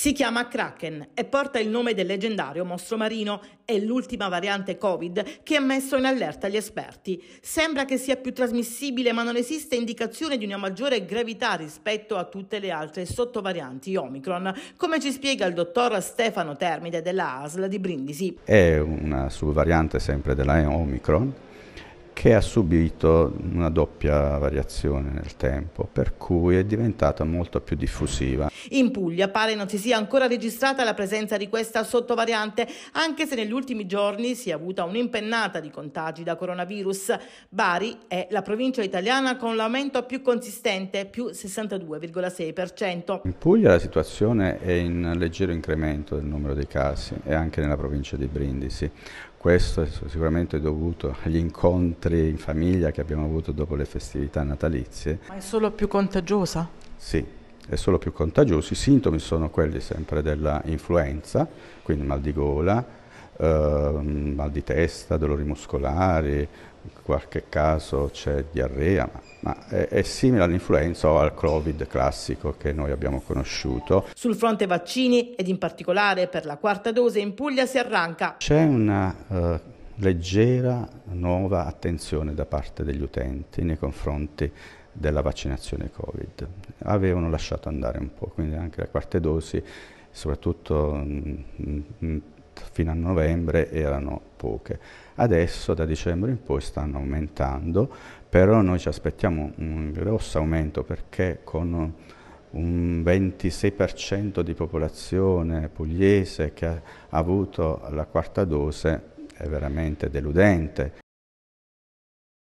Si chiama Kraken e porta il nome del leggendario mostro marino. È l'ultima variante Covid che ha messo in allerta gli esperti. Sembra che sia più trasmissibile, ma non esiste indicazione di una maggiore gravità rispetto a tutte le altre sottovarianti Omicron, come ci spiega il dottor Stefano Termide della ASL di Brindisi. È una subvariante sempre della Omicron che ha subito una doppia variazione nel tempo, per cui è diventata molto più diffusiva. In Puglia pare non si sia ancora registrata la presenza di questa sottovariante, anche se negli ultimi giorni si è avuta un'impennata di contagi da coronavirus. Bari è la provincia italiana con l'aumento più consistente, più 62,6%. In Puglia la situazione è in leggero incremento del numero dei casi e anche nella provincia di Brindisi, questo è sicuramente dovuto agli incontri in famiglia che abbiamo avuto dopo le festività natalizie. Ma è solo più contagiosa? Sì, è solo più contagiosa. I sintomi sono quelli sempre dell'influenza, quindi mal di gola, Ehm, mal di testa, dolori muscolari, in qualche caso c'è diarrea, ma, ma è, è, simile all'influenza o al Covid classico che noi abbiamo conosciuto. Sul fronte vaccini ed in particolare per la quarta dose in Puglia si arranca. C'è una eh, leggera nuova attenzione da parte degli utenti nei confronti della vaccinazione Covid. Avevano lasciato andare un po', quindi anche le quarte dosi, soprattutto mh, mm, mh, mm, fino a novembre erano poche. Adesso da dicembre in poi stanno aumentando, però noi ci aspettiamo un grosso aumento perché con un 26% di popolazione pugliese che ha avuto la quarta dose è veramente deludente.